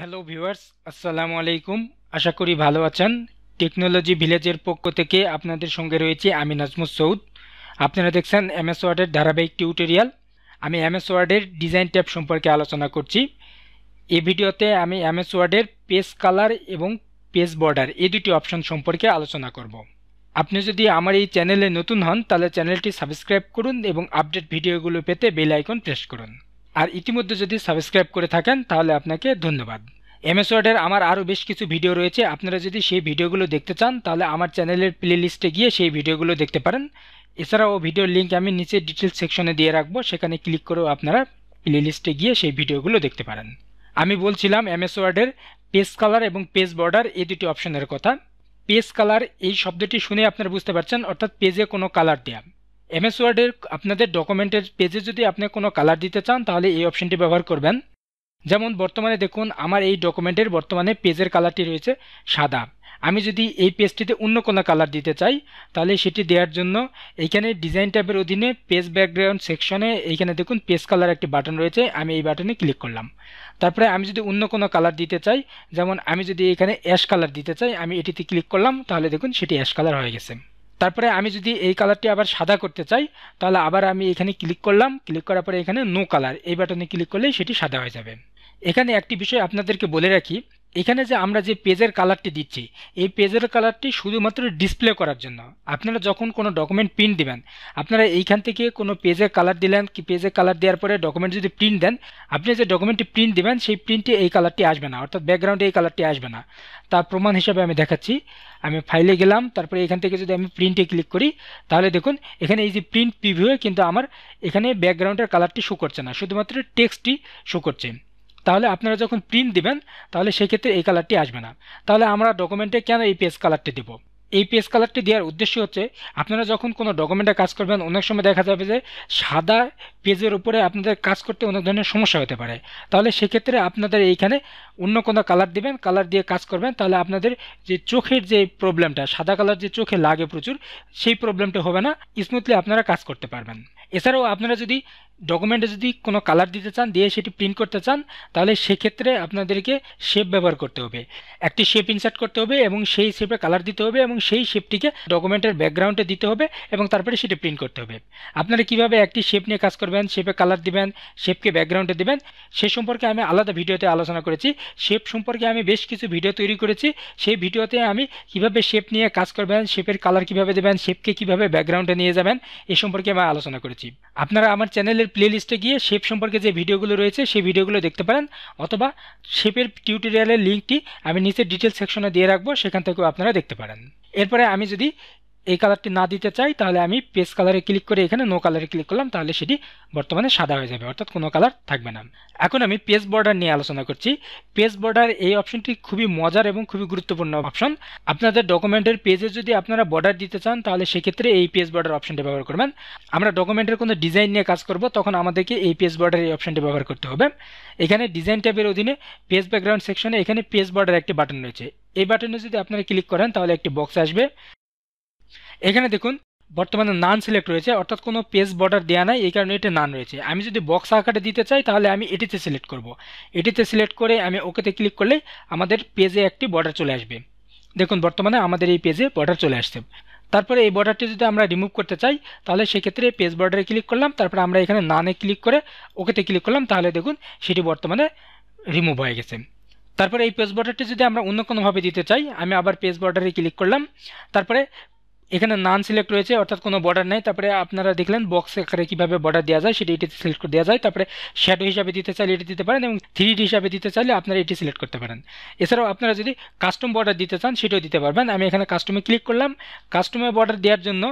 Hello viewers আসসালামু আলাইকুম আশা করি ভালো আছেন টেকনোলজি ভিলেজের পক্ষ থেকে আপনাদের সঙ্গে রয়েছে আমি নাজমুস সৌদ আপনারা দেখছেন এমএস ওয়ার্ডের ধারাবাহিক টিউটোরিয়াল আমি এম ওয়ার্ডের ডিজাইন ট্যাব সম্পর্কে আলোচনা করছি এই ভিডিওতে আমি এম ওয়ার্ডের পেজ কালার এবং পেজ বর্ডার এই দুটি অপশন সম্পর্কে আলোচনা করব আপনি যদি আমার এই চ্যানেলে নতুন হন তাহলে চ্যানেলটি সাবস্ক্রাইব করুন এবং আপডেট ভিডিওগুলো পেতে বেল আইকন প্রেস করুন আর ইতিমধ্যে যদি সাবস্ক্রাইব করে থাকেন তাহলে আপনাকে ধন্যবাদ এমএস ওয়ার্ডের আমার আরও বেশ কিছু ভিডিও রয়েছে আপনারা যদি সেই ভিডিওগুলো দেখতে চান তাহলে আমার চ্যানেলের প্লে লিস্টে গিয়ে সেই ভিডিওগুলো দেখতে পারেন এছাড়াও ভিডিওর লিঙ্ক আমি নিচে ডিটেলস সেকশনে দিয়ে রাখবো সেখানে ক্লিক করেও আপনারা প্লে লিস্টে গিয়ে সেই ভিডিওগুলো দেখতে পারেন আমি বলছিলাম এমএস ওয়ার্ডের পেজ কালার এবং পেজ বর্ডার এই দুটি অপশনের কথা পেজ কালার এই শব্দটি শুনে আপনারা বুঝতে পারছেন অর্থাৎ পেজে কোনো কালার দেয়া এমএস ওয়ার্ডের আপনাদের ডকুমেন্টের পেজে যদি আপনি কোনো কালার দিতে চান তাহলে এই অপশনটি ব্যবহার করবেন যেমন বর্তমানে দেখুন আমার এই ডকুমেন্টের বর্তমানে পেজের কালারটি রয়েছে সাদা আমি যদি এই পেজটিতে অন্য কোনো কালার দিতে চাই তাহলে সেটি দেওয়ার জন্য এইখানে ডিজাইন ট্যাবের অধীনে পেজ ব্যাকগ্রাউন্ড সেকশনে এইখানে দেখুন পেজ কালার একটি বাটন রয়েছে আমি এই বাটনে ক্লিক করলাম তারপরে আমি যদি অন্য কোনো কালার দিতে চাই যেমন আমি যদি এখানে অ্যাশ কালার দিতে চাই আমি এটিতে ক্লিক করলাম তাহলে দেখুন সেটি অ্যাশ কালার হয়ে গেছে তারপরে আমি যদি এই কালারটি আবার সাদা করতে চাই তাহলে আবার আমি এখানে ক্লিক করলাম ক্লিক করার পরে এখানে নো কালার এই বাটনে ক্লিক করলেই সেটি সাদা হয়ে যাবে এখানে একটি বিষয় আপনাদেরকে বলে রাখি এখানে যে আমরা যে পেজের কালারটি দিচ্ছি এই পেজের কালারটি শুধুমাত্র ডিসপ্লে করার জন্য আপনারা যখন কোনো ডকুমেন্ট প্রিন্ট দিবেন আপনারা এইখান থেকে কোনো পেজের কালার দিলেন কি পেজের কালার দেওয়ার পরে ডকুমেন্ট যদি প্রিন্ট দেন আপনি যে ডকুমেন্টটি প্রিন্ট দিবেন সেই প্রিন্টে এই কালারটি আসবে না অর্থাৎ ব্যাকগ্রাউন্ডে এই কালারটি আসবে না তার প্রমাণ হিসাবে আমি দেখাচ্ছি আমি ফাইলে গেলাম তারপরে এখান থেকে যদি আমি প্রিন্টে ক্লিক করি তাহলে দেখুন এখানে এই যে প্রিন্ট প্রিভিউয়ে কিন্তু আমার এখানে ব্যাকগ্রাউন্ডের কালারটি শো করছে না শুধুমাত্র টেক্সটটি শো করছে তাহলে আপনারা যখন প্রিন্ট দেবেন তাহলে সেক্ষেত্রে এই কালারটি আসবে না তাহলে আমরা ডকুমেন্টে কেন এই পেস কালারটি দেবো এই পেস কালারটি দেওয়ার উদ্দেশ্য হচ্ছে আপনারা যখন কোনো ডকুমেন্টে কাজ করবেন অনেক সময় দেখা যাবে যে সাদা পেজের উপরে আপনাদের কাজ করতে অনেক ধরনের সমস্যা হতে পারে তাহলে সেক্ষেত্রে আপনাদের এইখানে অন্য কোনো কালার দিবেন কালার দিয়ে কাজ করবেন তাহলে আপনাদের যে চোখের যে প্রবলেমটা সাদা কালার যে চোখে লাগে প্রচুর সেই প্রবলেমটা হবে না স্মুথলি আপনারা কাজ করতে পারবেন এছাড়াও আপনারা যদি ডকুমেন্টে যদি কোনো কালার দিতে চান দিয়ে সেটি প্রিন্ট করতে চান তাহলে সেক্ষেত্রে আপনাদেরকে শেপ ব্যবহার করতে হবে একটি শেপ ইনসার্ট করতে হবে এবং সেই শেপে কালার দিতে হবে এবং সেই শেপটিকে ডকুমেন্টের ব্যাকগ্রাউন্ডে দিতে হবে এবং তারপরে সেটি প্রিন্ট করতে হবে আপনারা কিভাবে একটি শেপ নিয়ে কাজ করবেন শেপে কালার দিবেন শেপকে ব্যাকগ্রাউন্ডে দিবেন সে সম্পর্কে আমি আলাদা ভিডিওতে আলোচনা করেছি শেপ সম্পর্কে আমি বেশ কিছু ভিডিও তৈরি করেছি সেই ভিডিওতে আমি কিভাবে শেপ নিয়ে কাজ করবেন শেপের কালার কিভাবে দেবেন শেপকে কিভাবে ব্যাকগ্রাউন্ডে নিয়ে যাবেন এ সম্পর্কে আমি আলোচনা করেছি আপনারা আমার চ্যানেলে আমাদের প্লেলিস্টে গিয়ে শেপ সম্পর্কে যে ভিডিওগুলো রয়েছে সেই ভিডিওগুলো দেখতে পারেন অথবা শেপের টিউটোরিয়ালের লিঙ্কটি আমি নিচে ডিটেল সেকশনে দিয়ে রাখবো সেখান থেকেও আপনারা দেখতে পারেন এরপরে আমি যদি এই কালারটি না দিতে চাই তাহলে আমি পেজ কালারে ক্লিক করে এখানে নো কালারে ক্লিক করলাম তাহলে সেটি বর্তমানে সাদা হয়ে যাবে অর্থাৎ কোনো কালার থাকবে না এখন আমি পেজ বর্ডার নিয়ে আলোচনা করছি পেজ বর্ডার এই অপশনটি খুবই মজার এবং খুবই গুরুত্বপূর্ণ অপশন আপনাদের ডকুমেন্টের পেজে যদি আপনারা বর্ডার দিতে চান তাহলে সেক্ষেত্রে এই পেজ বর্ডার অপশনটি ব্যবহার করবেন আমরা ডকুমেন্টের কোনো ডিজাইন নিয়ে কাজ করব তখন আমাদেরকে এই পেজ বর্ডার এই অপশনটি ব্যবহার করতে হবে এখানে ডিজাইন ট্যাবের অধীনে পেজ ব্যাকগ্রাউন্ড সেকশনে এখানে পেজ বর্ডার একটি বাটন রয়েছে এই বাটনে যদি আপনারা ক্লিক করেন তাহলে একটি বক্স আসবে এখানে দেখুন বর্তমানে নান সিলেক্ট রয়েছে অর্থাৎ কোনো পেজ বর্ডার দেওয়া নাই এই কারণে এটা নান রয়েছে আমি যদি বক্স আকারে দিতে চাই তাহলে আমি এটিতে সিলেক্ট করব। এটিতে সিলেক্ট করে আমি ওকেতে ক্লিক করলে আমাদের পেজে একটি বর্ডার চলে আসবে দেখুন বর্তমানে আমাদের এই পেজে বর্ডার চলে আসছে তারপরে এই বর্ডারটি যদি আমরা রিমুভ করতে চাই তাহলে সেক্ষেত্রে পেজ বর্ডারে ক্লিক করলাম তারপরে আমরা এখানে নানে ক্লিক করে ওকেতে ক্লিক করলাম তাহলে দেখুন সেটি বর্তমানে রিমুভ হয়ে গেছে তারপরে এই পেজ বর্ডারটি যদি আমরা অন্য কোনোভাবে দিতে চাই আমি আবার পেজ বর্ডারে ক্লিক করলাম তারপরে এখানে নান সিলেক্ট রয়েছে অর্থাৎ কোনো বর্ডার নেই তারপরে আপনারা দেখলেন বক্স আকারে কীভাবে বর্ডার দেওয়া যায় সেটি এটিতে সিলেক্ট করে দেওয়া যায় তারপরে শ্যাডো হিসাবে দিতে চাইলে এটি দিতে পারেন এবং থ্রি হিসাবে দিতে চাইলে আপনারা এটি সিলেক্ট করতে পারেন এছাড়াও আপনারা যদি কাস্টম বর্ডার দিতে চান সেটাও দিতে পারবেন আমি এখানে কাস্টমে ক্লিক করলাম কাস্টমে বর্ডার দেওয়ার জন্য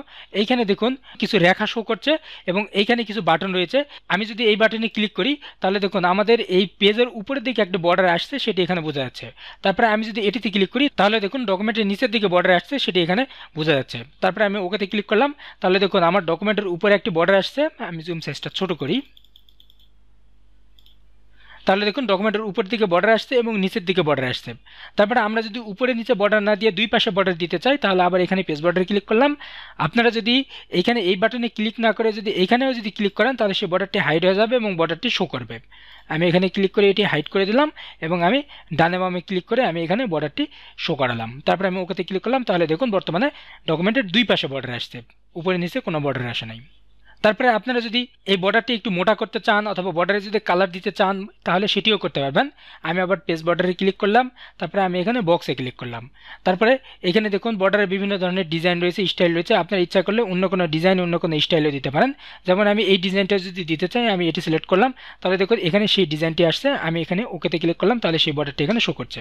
এইখানে দেখুন কিছু রেখা শো করছে এবং এইখানে কিছু বাটন রয়েছে আমি যদি এই বাটনে ক্লিক করি তাহলে দেখুন আমাদের এই পেজের উপরের দিকে একটা বর্ডার আসছে সেটি এখানে বোঝা যাচ্ছে তারপরে আমি যদি এটিতে ক্লিক করি তাহলে দেখুন ডকুমেন্টের নিচের দিকে বর্ডার আসছে সেটি এখানে বোঝা যাচ্ছে তারপরে আমি ওকেতে ক্লিক করলাম তাহলে দেখুন আমার ডকুমেন্টের উপরে একটা বর্ডার আসছে আমি জুম সাইজটা ছোট করি তাহলে দেখুন ডকুমেন্টের উপর দিকে বর্ডার আসছে এবং নিচের দিকে বর্ডার আসছে তারপরে আমরা যদি উপরে নিচে বর্ডার না দিয়ে দুই পাশে বর্ডার দিতে চাই তাহলে আবার এখানে পেজ বর্ডার ক্লিক করলাম আপনারা যদি এখানে এই বাটনে ক্লিক না করে যদি এখানেও যদি ক্লিক করেন তাহলে সেই বর্ডারটি হাইড হয়ে যাবে এবং বর্ডারটি শো করবে আমি এখানে ক্লিক করে এটি হাইড করে দিলাম এবং আমি ডানে বামে ক্লিক করে আমি এখানে বর্ডারটি শো করালাম তারপরে আমি ওকেতে ক্লিক করলাম তাহলে দেখুন বর্তমানে ডকুমেন্টের দুই পাশে বর্ডার আসছে উপরে নিচে কোনো বর্ডার আসে নাই তারপরে আপনারা যদি এই বর্ডারটি একটু মোটা করতে চান অথবা বর্ডারে যদি কালার দিতে চান তাহলে সেটিও করতে পারবেন আমি আবার পেজ বর্ডারে ক্লিক করলাম তারপরে আমি এখানে বক্সে ক্লিক করলাম তারপরে এখানে দেখুন বর্ডারে বিভিন্ন ধরনের ডিজাইন রয়েছে স্টাইল রয়েছে আপনার ইচ্ছা করলে অন্য কোনো ডিজাইন অন্য কোনো স্টাইলও দিতে পারেন যেমন আমি এই ডিজাইনটা যদি দিতে চাই আমি এটি সিলেক্ট করলাম তাহলে দেখুন এখানে সেই ডিজাইনটি আসছে আমি এখানে ওকেতে ক্লিক করলাম তাহলে সেই বর্ডারটি এখানে শো করছে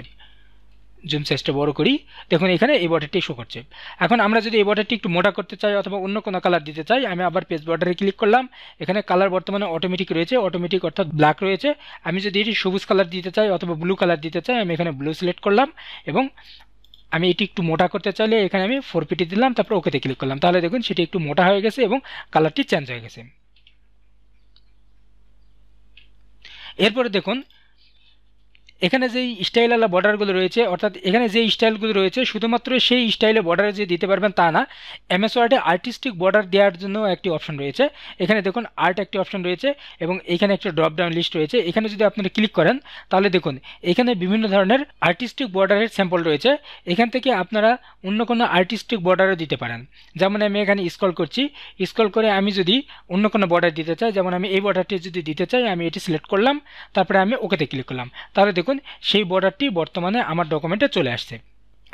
জুম সাইজটা বড় করি দেখুন এখানে এই বর্ডারটি শো করছে এখন আমরা যদি এই বর্ডারটি একটু মোটা করতে চাই অথবা অন্য কোনো কালার দিতে চাই আমি আবার পেজ বর্ডারে ক্লিক করলাম এখানে কালার বর্তমানে অটোমেটিক রয়েছে অটোমেটিক অর্থাৎ ব্ল্যাক রয়েছে আমি যদি এটি সবুজ কালার দিতে চাই অথবা ব্লু কালার দিতে চাই আমি এখানে ব্লু সিলেক্ট করলাম এবং আমি এটি একটু মোটা করতে চাইলে এখানে আমি ফোর পিটি দিলাম তারপর ওকেতে ক্লিক করলাম তাহলে দেখুন সেটি একটু মোটা হয়ে গেছে এবং কালারটি চেঞ্জ হয়ে গেছে এরপরে দেখুন এখানে যেই আলা বর্ডারগুলো রয়েছে অর্থাৎ এখানে যে স্টাইলগুলো রয়েছে শুধুমাত্র সেই স্টাইলে বর্ডার যে দিতে পারবেন তা না এমএস ওয়ার্ডে আর্টিস্টিক বর্ডার দেওয়ার জন্য একটি অপশন রয়েছে এখানে দেখুন আর্ট একটি অপশন রয়েছে এবং এখানে একটা ড্রপডাউন লিস্ট রয়েছে এখানে যদি আপনারা ক্লিক করেন তাহলে দেখুন এখানে বিভিন্ন ধরনের আর্টিস্টিক বর্ডারের স্যাম্পল রয়েছে এখান থেকে আপনারা অন্য কোনো আর্টিস্টিক বর্ডারও দিতে পারেন যেমন আমি এখানে স্কল করছি স্কল করে আমি যদি অন্য কোনো বর্ডার দিতে চাই যেমন আমি এই বর্ডারটি যদি দিতে চাই আমি এটি সিলেক্ট করলাম তারপরে আমি ওকেতে ক্লিক করলাম তাহলে দেখুন দেখুন সেই বর্ডারটি বর্তমানে আমার ডকুমেন্টে চলে আসছে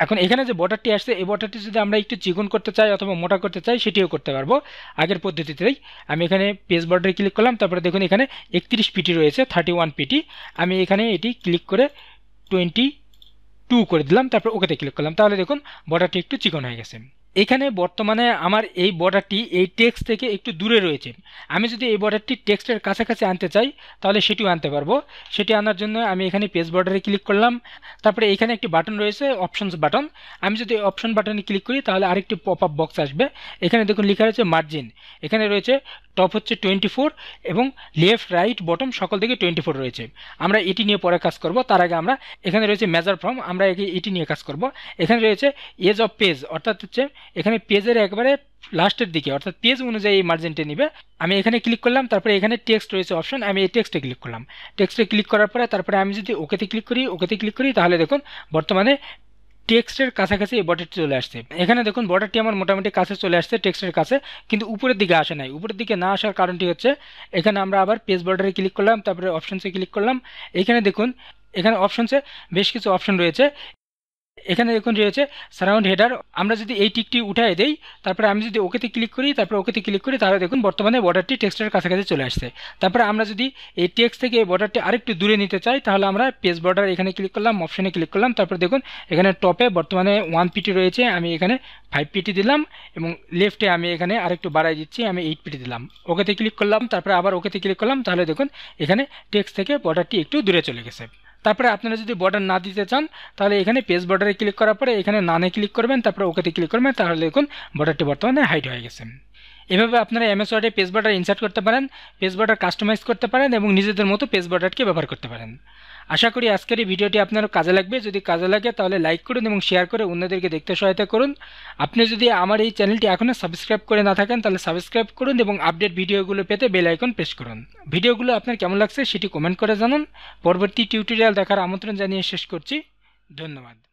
এখন এখানে যে বর্ডারটি আসছে এই বর্ডারটি যদি আমরা একটু চিকন করতে চাই অথবা মোটা করতে চাই সেটিও করতে পারবো আগের পদ্ধতিতেই আমি এখানে পেজ বর্ডারে ক্লিক করলাম তারপরে দেখুন এখানে একত্রিশ পিটি রয়েছে থার্টি ওয়ান পিটি আমি এখানে এটি ক্লিক করে টোয়েন্টি টু করে দিলাম তারপর ওকেতে ক্লিক করলাম তাহলে দেখুন বর্ডারটি একটু চিকন হয়ে গেছে এখানে বর্তমানে আমার এই বর্ডারটি এই টেক্সট থেকে একটু দূরে রয়েছে আমি যদি এই বর্ডারটি টেক্সটের কাছাকাছি আনতে চাই তাহলে সেটিও আনতে পারবো সেটি আনার জন্য আমি এখানে পেজ বর্ডারে ক্লিক করলাম তারপরে এখানে একটি বাটন রয়েছে অপশনস বাটন আমি যদি অপশন বাটনে ক্লিক করি তাহলে আরেকটি পপ আপ বক্স আসবে এখানে দেখুন লেখা রয়েছে মার্জিন এখানে রয়েছে টপ হচ্ছে টোয়েন্টি ফোর এবং লেফট রাইট বটম সকল থেকে টোয়েন্টি ফোর রয়েছে আমরা এটি নিয়ে পরে কাজ করব তার আগে আমরা এখানে রয়েছে মেজার ফর্ম আমরা এটি নিয়ে কাজ করব এখানে রয়েছে এজ অফ পেজ অর্থাৎ হচ্ছে এখানে পেজের একবারে লাস্টের দিকে অর্থাৎ পেজ অনুযায়ী মার্জিনটা নিবে আমি এখানে ক্লিক করলাম তারপরে এখানে টেক্সট রয়েছে অপশন আমি এই টেক্সটে ক্লিক করলাম টেক্সটে ক্লিক করার পরে তারপরে আমি যদি ওকেতে ক্লিক করি ওকেতে ক্লিক করি তাহলে দেখুন বর্তমানে টেক্সটের কাছাকাছি এই বর্ডারটি চলে আসছে এখানে দেখুন বর্ডারটি আমার মোটামুটি কাছে চলে আসছে টেক্সটের কাছে কিন্তু উপরের দিকে আসে নাই উপরের দিকে না আসার কারণটি হচ্ছে এখানে আমরা আবার পেজ বর্ডারে ক্লিক করলাম তারপরে অপশনসে ক্লিক করলাম এখানে দেখুন এখানে অপশনসে বেশ কিছু অপশন রয়েছে এখানে দেখুন রয়েছে সারাউন্ড হেডার আমরা যদি এই টিকটি উঠায় দেই তারপরে আমি যদি ওকেতে ক্লিক করি তারপরে ওকেতে ক্লিক করি তাহলে দেখুন বর্তমানে বর্ডারটি টেক্সটের কাছাকাছি চলে আসছে তারপরে আমরা যদি এই টেক্সট থেকে এই বর্ডারটি আরেকটু দূরে নিতে চাই তাহলে আমরা পেজ বর্ডার এখানে ক্লিক করলাম অপশানে ক্লিক করলাম তারপরে দেখুন এখানে টপে বর্তমানে ওয়ান পিটি রয়েছে আমি এখানে ফাইভ পিটি দিলাম এবং লেফটে আমি এখানে আরেকটু বাড়াই দিচ্ছি আমি এইট পিটি দিলাম ওকেতে ক্লিক করলাম তারপরে আবার ওকেতে ক্লিক করলাম তাহলে দেখুন এখানে টেক্সট থেকে বর্ডারটি একটু দূরে চলে গেছে তারপরে আপনারা যদি বর্ডার না দিতে চান তাহলে এখানে পেজ বর্ডারে ক্লিক করার পরে এখানে নানে ক্লিক করবেন তারপরে ওকেতে ক্লিক করবেন তাহলে দেখুন বর্ডারটি বর্তমানে হাইট হয়ে গেছে এভাবে আপনারা এমএস ওয়ার্ডে পেজ বর্ডার ইনসার্ট করতে পারেন পেজ বর্ডার কাস্টমাইজ করতে পারেন এবং নিজেদের মতো পেজ বর্ডারকে ব্যবহার করতে পারেন আশা করি আজকের এই ভিডিওটি আপনার কাজে লাগবে যদি কাজে লাগে তাহলে লাইক করুন এবং শেয়ার করে অন্যদেরকে দেখতে সহায়তা করুন আপনি যদি আমার এই চ্যানেলটি এখনও সাবস্ক্রাইব করে না থাকেন তাহলে সাবস্ক্রাইব করুন এবং আপডেট ভিডিওগুলো পেতে বেল আইকন প্রেস করুন ভিডিওগুলো আপনার কেমন লাগছে সেটি কমেন্ট করে জানান পরবর্তী টিউটোরিয়াল দেখার আমন্ত্রণ জানিয়ে শেষ করছি ধন্যবাদ